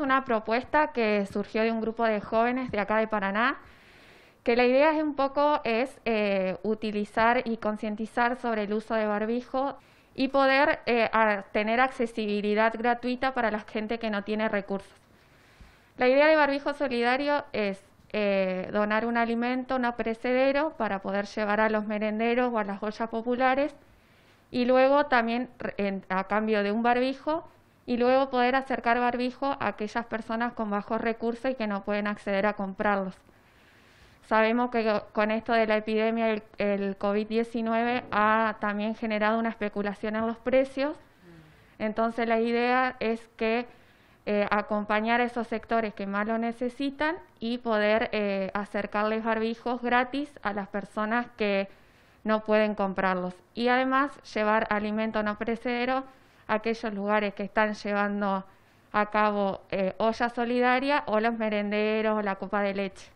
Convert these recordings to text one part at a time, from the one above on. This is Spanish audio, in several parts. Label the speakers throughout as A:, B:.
A: una propuesta que surgió de un grupo de jóvenes de acá de Paraná, que la idea es un poco es eh, utilizar y concientizar sobre el uso de barbijo y poder eh, tener accesibilidad gratuita para la gente que no tiene recursos. La idea de barbijo solidario es eh, donar un alimento, no perecedero para poder llevar a los merenderos o a las ollas populares y luego también a cambio de un barbijo y luego poder acercar barbijo a aquellas personas con bajos recursos y que no pueden acceder a comprarlos. Sabemos que con esto de la epidemia el, COVID-19 ha también generado una especulación en los precios, entonces la idea es que eh, acompañar a esos sectores que más lo necesitan y poder eh, acercarles barbijos gratis a las personas que no pueden comprarlos. Y además llevar alimento no precedero aquellos lugares que están llevando a cabo eh, olla solidaria o los merenderos o la copa de leche.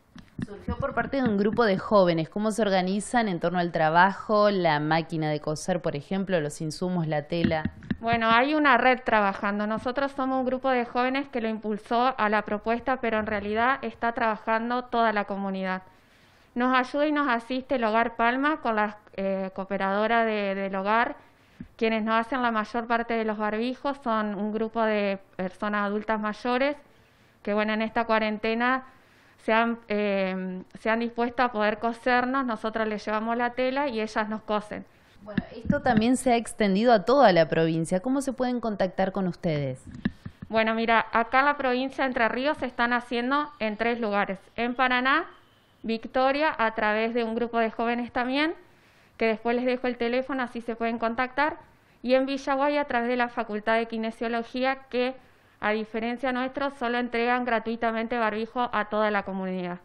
B: Surgió por parte de un grupo de jóvenes. ¿Cómo se organizan en torno al trabajo, la máquina de coser, por ejemplo, los insumos, la tela?
A: Bueno, hay una red trabajando. Nosotros somos un grupo de jóvenes que lo impulsó a la propuesta, pero en realidad está trabajando toda la comunidad. Nos ayuda y nos asiste el Hogar Palma con la eh, cooperadora de, del hogar, quienes no hacen la mayor parte de los barbijos son un grupo de personas adultas mayores que, bueno, en esta cuarentena se han, eh, se dispuesto a poder cosernos, nosotros les llevamos la tela y ellas nos cosen. Bueno,
B: esto también se ha extendido a toda la provincia. ¿Cómo se pueden contactar con ustedes?
A: Bueno, mira, acá en la provincia de Entre Ríos se están haciendo en tres lugares. En Paraná, Victoria, a través de un grupo de jóvenes también, que después les dejo el teléfono, así se pueden contactar y en Villaguay a través de la Facultad de Kinesiología que, a diferencia nuestro, solo entregan gratuitamente barbijo a toda la comunidad.